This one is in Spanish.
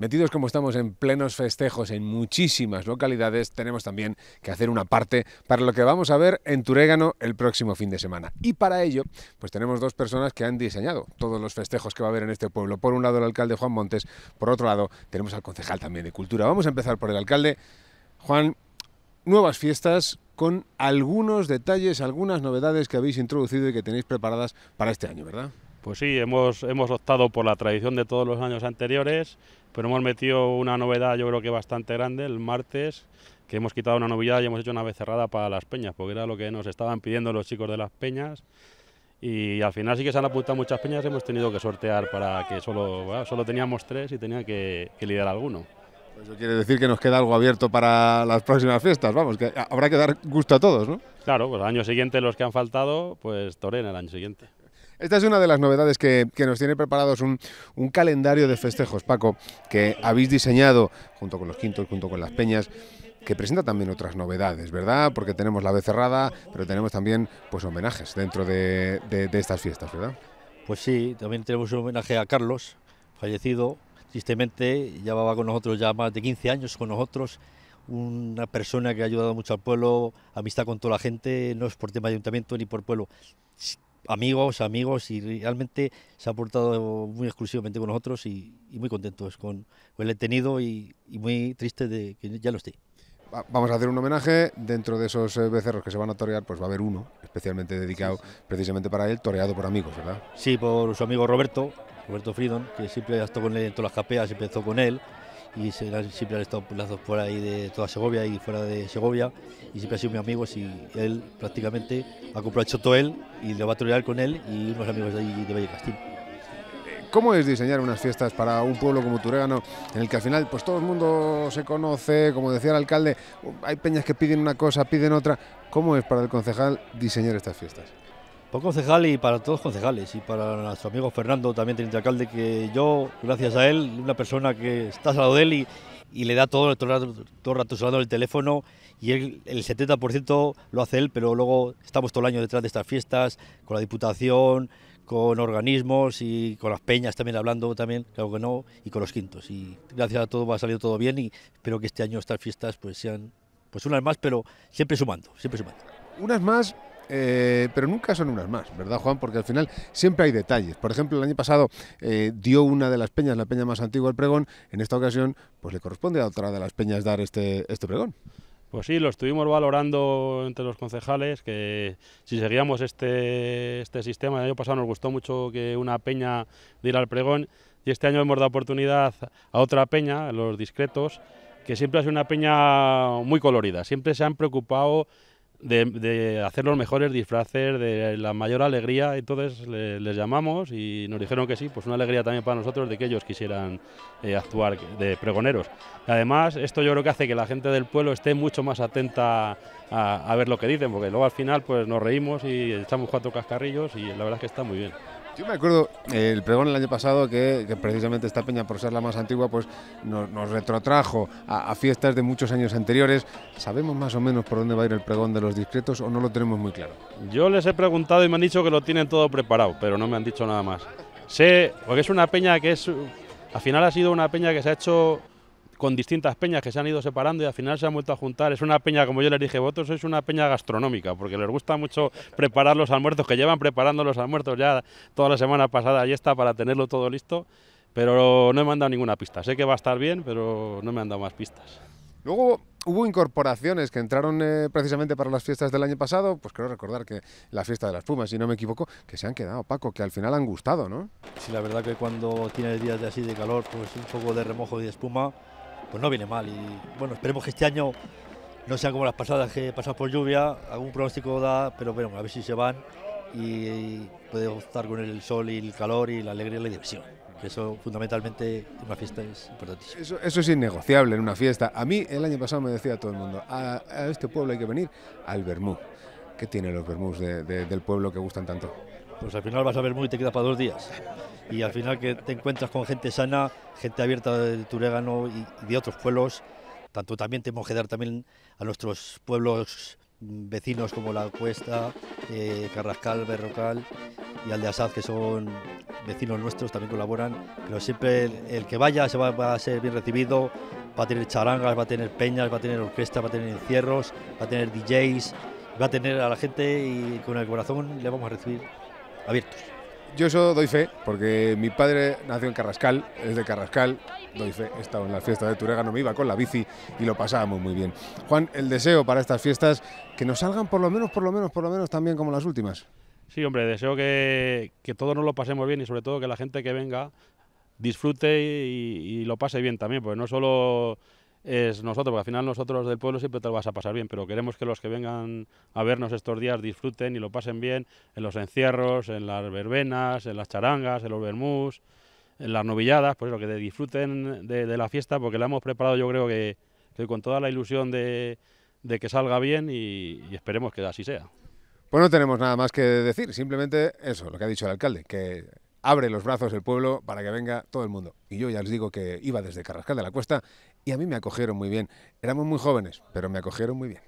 Metidos como estamos en plenos festejos en muchísimas localidades, tenemos también que hacer una parte para lo que vamos a ver en Turégano el próximo fin de semana. Y para ello, pues tenemos dos personas que han diseñado todos los festejos que va a haber en este pueblo. Por un lado el alcalde Juan Montes, por otro lado tenemos al concejal también de Cultura. Vamos a empezar por el alcalde. Juan, nuevas fiestas con algunos detalles, algunas novedades que habéis introducido y que tenéis preparadas para este año, ¿verdad? Pues sí, hemos, hemos optado por la tradición de todos los años anteriores, pero hemos metido una novedad yo creo que bastante grande el martes, que hemos quitado una novedad y hemos hecho una vez cerrada para las peñas, porque era lo que nos estaban pidiendo los chicos de las peñas. Y al final sí que se han apuntado muchas peñas, hemos tenido que sortear para que solo, teníamos tres y tenía que, que liderar alguno. Pues eso quiere decir que nos queda algo abierto para las próximas fiestas, vamos, que habrá que dar gusto a todos, ¿no? Claro, pues el año siguiente los que han faltado, pues torena el año siguiente. Esta es una de las novedades que, nos tiene preparados un, un, calendario de festejos, Paco, que habéis diseñado junto con los quintos, junto con las peñas, que presenta también otras novedades, ¿verdad? Porque tenemos la cerrada, pero tenemos también pues homenajes dentro de, estas fiestas, ¿verdad? Pues sí, también tenemos un homenaje a Carlos, fallecido, tristemente, llevaba con nosotros ya más de 15 años con nosotros, una persona que ha ayudado mucho al pueblo, amistad con toda la gente, no es por tema de ayuntamiento ni por pueblo, amigos, amigos, y realmente se ha portado muy exclusivamente con nosotros y, muy contentos con, el tenido y, muy triste de que ya lo esté. Vamos a hacer un homenaje. Dentro de esos eh, becerros que se van a torear, pues va a haber uno especialmente dedicado precisamente para él, toreado por amigos, ¿verdad? Sí, por su amigo Roberto, Roberto Fridon, que siempre ha estado con él en todas las capeas, empezó con él y siempre han estado en por ahí de toda Segovia y fuera de Segovia y siempre han sido mis amigos y él prácticamente ha comprado el choto él y le va a torear con él y unos amigos de allí de Valle Castillo. ¿Cómo es diseñar unas fiestas para un pueblo como Turégano, en el que al final pues todo el mundo se conoce, como decía el alcalde, hay peñas que piden una cosa, piden otra? ¿Cómo es para el concejal diseñar estas fiestas? Por concejal y para todos concejales y para nuestro amigo Fernando, también teniente alcalde, que yo, gracias a él, una persona que está al lado de él y, le da todo, todo, rato, todo rato el teléfono y él, el 70% lo hace él, pero luego estamos todo el año detrás de estas fiestas, con la Diputación, con organismos y con las peñas también hablando también, claro que no, y con los quintos. Y gracias a todo ha salido todo bien y espero que este año estas fiestas pues sean pues unas más, pero siempre sumando, siempre sumando. Unas más, eh, pero nunca son unas más, ¿verdad, Juan? Porque al final siempre hay detalles. Por ejemplo, el año pasado eh, dio una de las peñas, la peña más antigua, el pregón. En esta ocasión, pues le corresponde a otra de las peñas dar este, este pregón. Pues sí, lo estuvimos valorando entre los concejales, que si seguíamos este, este sistema, el año pasado nos gustó mucho que una peña diera al pregón y este año hemos dado oportunidad a otra peña, a los discretos, que siempre ha sido una peña muy colorida, siempre se han preocupado de, hacer los mejores disfraces, de la mayor alegría. Entonces les llamamos y nos dijeron que sí, pues una alegría también para nosotros de que ellos quisieran eh, actuar de pregoneros. Además, esto yo creo que hace que la gente del pueblo esté mucho más atenta a, a ver lo que dicen, porque luego al final pues nos reímos y echamos cuatro cascarrillos y la verdad es que está muy bien. Yo me acuerdo el pregón el año pasado que, precisamente esta peña, por ser la más antigua, pues nos, retrotrajo a, a, fiestas de muchos años anteriores. ¿Sabemos más o menos por dónde va a ir el pregón de los discretos o no lo tenemos muy claro? Yo les he preguntado y me han dicho que lo tienen todo preparado, pero no me han dicho nada más. Sé, porque es una peña que es, al final ha sido una peña que se ha hecho con distintas peñas que se han ido separando y al final se han vuelto a juntar. Es una peña, como yo les dije, votos, ...es una peña gastronómica, porque les gusta mucho preparar los almuerzos, que llevan preparando los almuerzos ya toda la semana pasada y está para tenerlo todo listo, pero no me han dado ninguna pista. Sé que va a estar bien, pero no me han dado más pistas. Luego hubo incorporaciones que entraron eh, precisamente para las fiestas del año pasado, pues quiero recordar que la fiesta de las Pumas, si no me equivoco, que se han quedado, Paco, que al final han gustado, ¿no? Sí, la verdad que cuando tienes días de así de calor, pues un poco de remojo y de espuma, pues no viene mal. Y bueno, esperemos que este año no sea como las pasadas que pasas por lluvia, algún pronóstico da, pero bueno, a ver si se van y puede estar con el sol y el calor y la alegría y la diversión. eso fundamentalmente en una fiesta es importantísimo. Eso, es innegociable en una fiesta. A mí el año pasado me decía todo el mundo, a, este pueblo hay que venir al Bermú. ¿Qué tienen los Bermús del pueblo que gustan tanto? Pues al final vas a Bermú y te queda para dos días y al final que te encuentras con gente sana, gente abierta del Turégano y de otros pueblos, tanto también tenemos que dar también a nuestros pueblos vecinos como La Cuesta, eh, Carrascal, Berrocal y Aldeasaz, que son vecinos nuestros, también colaboran, pero siempre el, que vaya se va, a ser bien recibido, va a tener charangas, va a tener peñas, va a tener orquesta, va a tener encierros, va a tener DJs, va a tener a la gente y con el corazón le vamos a recibir abiertos. Yo eso doy fe, porque mi padre nació en Carrascal, es de Carrascal, doy fe, he estado en las fiestas de no me iba con la bici y lo pasábamos muy bien. Juan, el deseo para estas fiestas, que nos salgan por lo menos, por lo menos, por lo menos también como las últimas. Sí, hombre, deseo que, todos nos lo pasemos bien y sobre todo que la gente que venga disfrute y lo pase bien también, porque no solo es nosotros, porque al final nosotros del pueblo siempre te lo vas a pasar bien, pero queremos que los que vengan a vernos estos días disfruten y lo pasen bien en los encierros, en las verbenas, en las charangas, en los vermús, en las novilladas, ...pues lo que disfruten de, la fiesta, porque la hemos preparado yo creo que, estoy con toda la ilusión de, que salga bien y, esperemos que así sea. Pues no tenemos nada más que decir, simplemente eso, lo que ha dicho el alcalde, que abre los brazos el pueblo para que venga todo el mundo. Y yo ya les digo que iba desde Carrascal de la Cuesta y a mí me acogieron muy bien. Éramos muy jóvenes, pero me acogieron muy bien.